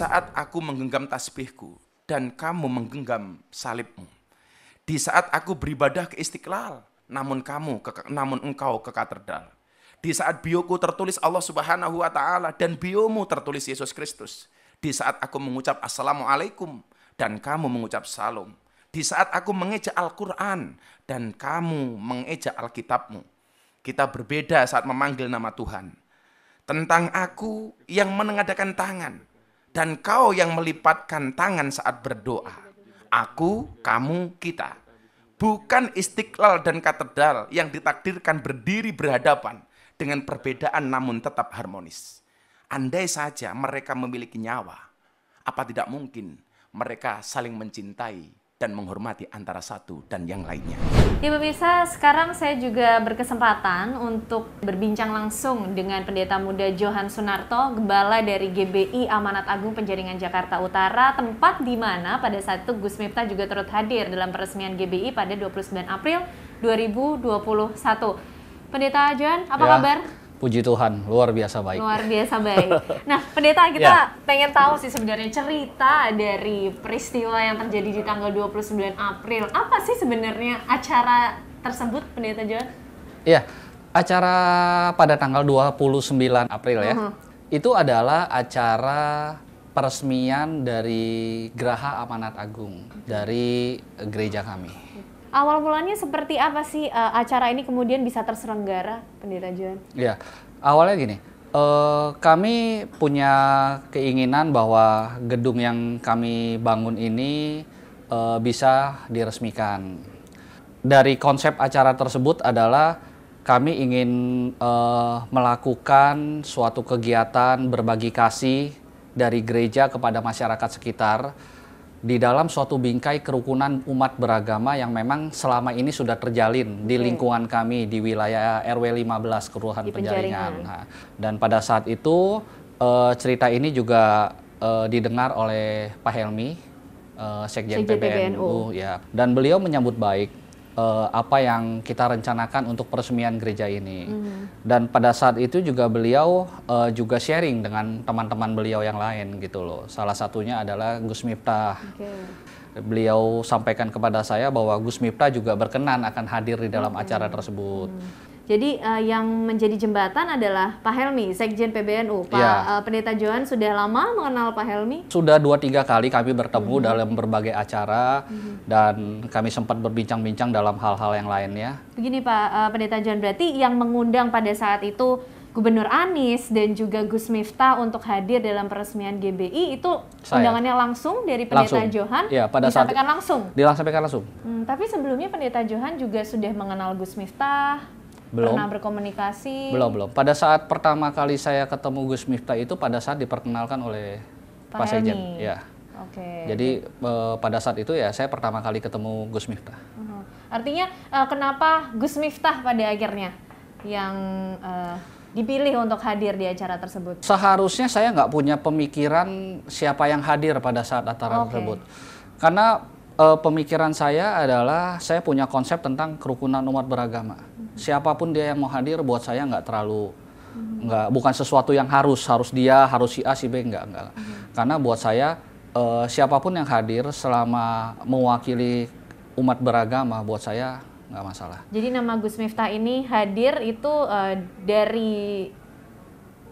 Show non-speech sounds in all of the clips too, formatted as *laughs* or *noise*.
saat aku menggenggam tasbihku dan kamu menggenggam salibmu. Di saat aku beribadah ke istiqlal, namun kamu ke, namun engkau ke katedral. Di saat bioku tertulis Allah Subhanahu wa taala dan biomu tertulis Yesus Kristus. Di saat aku mengucap assalamualaikum dan kamu mengucap salam. Di saat aku mengeja Al-Qur'an dan kamu mengeja Alkitabmu. Kita berbeda saat memanggil nama Tuhan. Tentang aku yang menengadakan tangan dan kau yang melipatkan tangan saat berdoa. Aku, kamu, kita. Bukan istiqlal dan katedral yang ditakdirkan berdiri berhadapan dengan perbedaan namun tetap harmonis. Andai saja mereka memiliki nyawa, apa tidak mungkin mereka saling mencintai dan menghormati antara satu dan yang lainnya. Ya pemirsa, sekarang saya juga berkesempatan untuk berbincang langsung dengan pendeta muda Johan Sunarto, gembala dari GBI Amanat Agung Penjaringan Jakarta Utara, tempat di mana pada saat itu Gus Miftah juga turut hadir dalam peresmian GBI pada 29 April 2021. Pendeta Johan, apa ya. kabar? Puji Tuhan, luar biasa baik. Luar biasa baik. Nah, pendeta *laughs* kita yeah. pengen tahu sih sebenarnya cerita dari peristiwa yang terjadi di tanggal 29 April. Apa sih sebenarnya acara tersebut, pendeta John? Iya, acara pada tanggal 29 April ya. Uh -huh. Itu adalah acara peresmian dari Geraha Amanat Agung dari gereja kami awal mulanya seperti apa sih uh, acara ini kemudian bisa terselenggara, Pendeta John? Iya, awalnya gini. Uh, kami punya keinginan bahwa gedung yang kami bangun ini uh, bisa diresmikan. Dari konsep acara tersebut adalah kami ingin uh, melakukan suatu kegiatan berbagi kasih dari gereja kepada masyarakat sekitar di dalam suatu bingkai kerukunan umat beragama yang memang selama ini sudah terjalin di lingkungan kami di wilayah RW 15 Kelurahan Penjaringan. Nah, dan pada saat itu uh, cerita ini juga uh, didengar oleh Pak Helmi uh, Sekjen, Sekjen PBNU. PBNU ya. Dan beliau menyambut baik uh, apa yang kita rencanakan untuk peresmian gereja ini. Mm. Dan pada saat itu juga beliau uh, juga sharing dengan teman-teman beliau yang lain gitu loh. Salah satunya adalah Gus Miftah. Okay. Beliau sampaikan kepada saya bahwa Gus Miftah juga berkenan akan hadir di dalam okay. Hmm. acara tersebut. Mm. Jadi uh, yang menjadi jembatan adalah Pak Helmi, Sekjen PBNU. Pak ya. uh, Pendeta Johan sudah lama mengenal Pak Helmi? Sudah dua tiga kali kami bertemu hmm. dalam berbagai acara hmm. dan kami sempat berbincang-bincang dalam hal-hal yang lainnya. Begini Pak uh, Pendeta Johan, berarti yang mengundang pada saat itu Gubernur Anies dan juga Gus Miftah untuk hadir dalam peresmian GBI itu Saya. undangannya langsung dari Pendeta langsung. Johan ya, pada disampaikan saat, langsung. Disampaikan langsung. Hmm, tapi sebelumnya Pendeta Johan juga sudah mengenal Gus Miftah belum. pernah berkomunikasi? Belum, belum. Pada saat pertama kali saya ketemu Gus Miftah itu pada saat diperkenalkan oleh Pak, Sejen. Ya. Oke. Okay. Jadi uh, pada saat itu ya saya pertama kali ketemu Gus Miftah. Uh-huh. Artinya uh, kenapa Gus Miftah pada akhirnya yang uh, dipilih untuk hadir di acara tersebut? Seharusnya saya nggak punya pemikiran siapa yang hadir pada saat acara okay. tersebut. Karena e, pemikiran saya adalah saya punya konsep tentang kerukunan umat beragama. Siapapun dia yang mau hadir buat saya nggak terlalu nggak bukan sesuatu yang harus harus dia harus si A si B nggak nggak. Karena buat saya uh, siapapun yang hadir selama mewakili umat beragama buat saya nggak masalah. Jadi nama Gus Miftah ini hadir itu uh, dari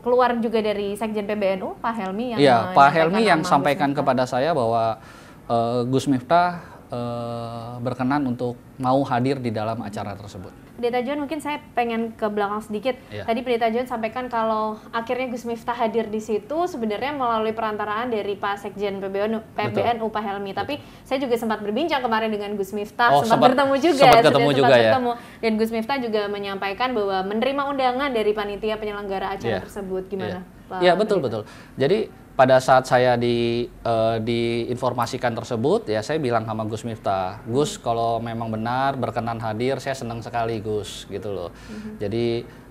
keluar juga dari Sekjen PBNU Pak Helmi yang Iya, Pak Helmi yang sampaikan kepada saya bahwa uh, Gus Miftah Eh, berkenan untuk mau hadir di dalam acara tersebut. Pendeta John, mungkin saya pengen ke belakang sedikit. Ya. Tadi Pendeta John sampaikan kalau akhirnya Gus Miftah hadir di situ sebenarnya melalui perantaraan dari Pak Sekjen PBNU, PBNU Pak Helmi. Betul. Tapi saya juga sempat berbincang kemarin dengan Gus Miftah, oh, sempat, sempat bertemu juga. Sempat ketemu juga sempat ya. Ketemu. Dan Gus Miftah juga menyampaikan bahwa menerima undangan dari panitia penyelenggara acara ya. tersebut. Gimana? Iya Ya betul, betul. Jadi pada saat saya di uh, diinformasikan tersebut ya saya bilang sama Gus Miftah Gus kalau memang benar berkenan hadir saya senang sekali Gus gitu loh mm -hmm. jadi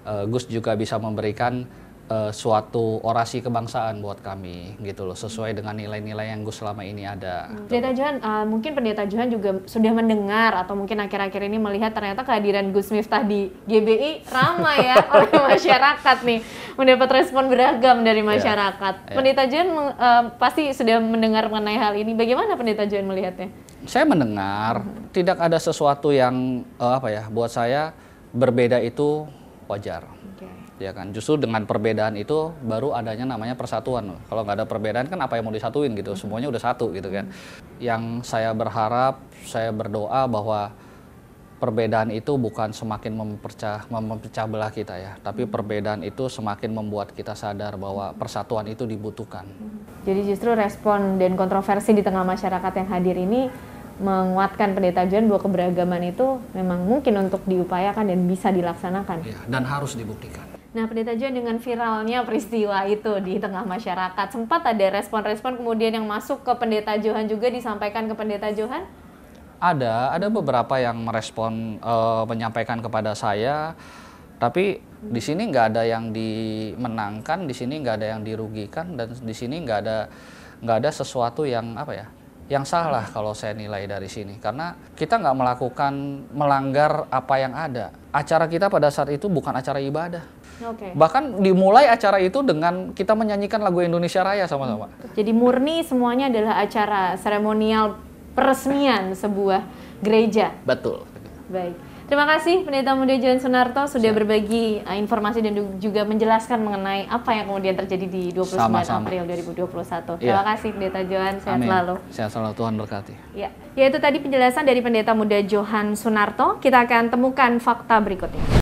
uh, Gus juga bisa memberikan uh, suatu orasi kebangsaan buat kami gitu loh sesuai dengan nilai-nilai yang Gus selama ini ada. Pendeta Johan uh, mungkin pendeta Johan juga sudah mendengar atau mungkin akhir-akhir ini melihat ternyata kehadiran Gus Miftah di GBI ramai ya *laughs* oleh masyarakat nih mendapat respon beragam dari iya, masyarakat. Yeah, yeah. Pendeta Johan uh, pasti sudah mendengar mengenai hal ini. Bagaimana pendeta Johan melihatnya? Saya mendengar hmm. tidak ada sesuatu yang uh, apa ya buat saya berbeda itu wajar okay. ya kan justru dengan perbedaan itu baru adanya namanya persatuan kalau nggak ada perbedaan kan apa yang mau disatuin gitu hmm. semuanya udah satu gitu kan hmm. yang saya berharap saya berdoa bahwa perbedaan itu bukan semakin mempercah memecah belah kita ya, tapi perbedaan itu semakin membuat kita sadar bahwa persatuan itu dibutuhkan. Jadi justru respon dan kontroversi di tengah masyarakat yang hadir ini menguatkan pendeta John bahwa keberagaman itu memang mungkin untuk diupayakan dan bisa dilaksanakan. Ya, dan harus dibuktikan. Nah, pendeta John dengan viralnya peristiwa itu di tengah masyarakat, sempat ada respon-respon kemudian yang masuk ke pendeta Johan juga disampaikan ke pendeta Johan? Ada, ada beberapa yang merespon uh, menyampaikan kepada saya, tapi di sini nggak ada yang dimenangkan, di sini nggak ada yang dirugikan, dan di sini nggak ada nggak ada sesuatu yang apa ya yang salah kalau saya nilai dari sini karena kita nggak melakukan melanggar apa yang ada acara kita pada saat itu bukan acara ibadah okay. bahkan dimulai acara itu dengan kita menyanyikan lagu Indonesia Raya sama-sama jadi murni semuanya adalah acara seremonial peresmian sebuah gereja betul baik Terima kasih Pendeta Muda Johan Sunarto sudah Siap. berbagi uh, informasi dan juga menjelaskan mengenai apa yang kemudian terjadi di 29 Sama -sama. April 2021. Ya. Terima kasih Pendeta Johan, sehat Amin. selalu. Sehat selalu, Tuhan berkati. Ya. yaitu tadi penjelasan dari Pendeta Muda Johan Sunarto. Kita akan temukan fakta berikutnya.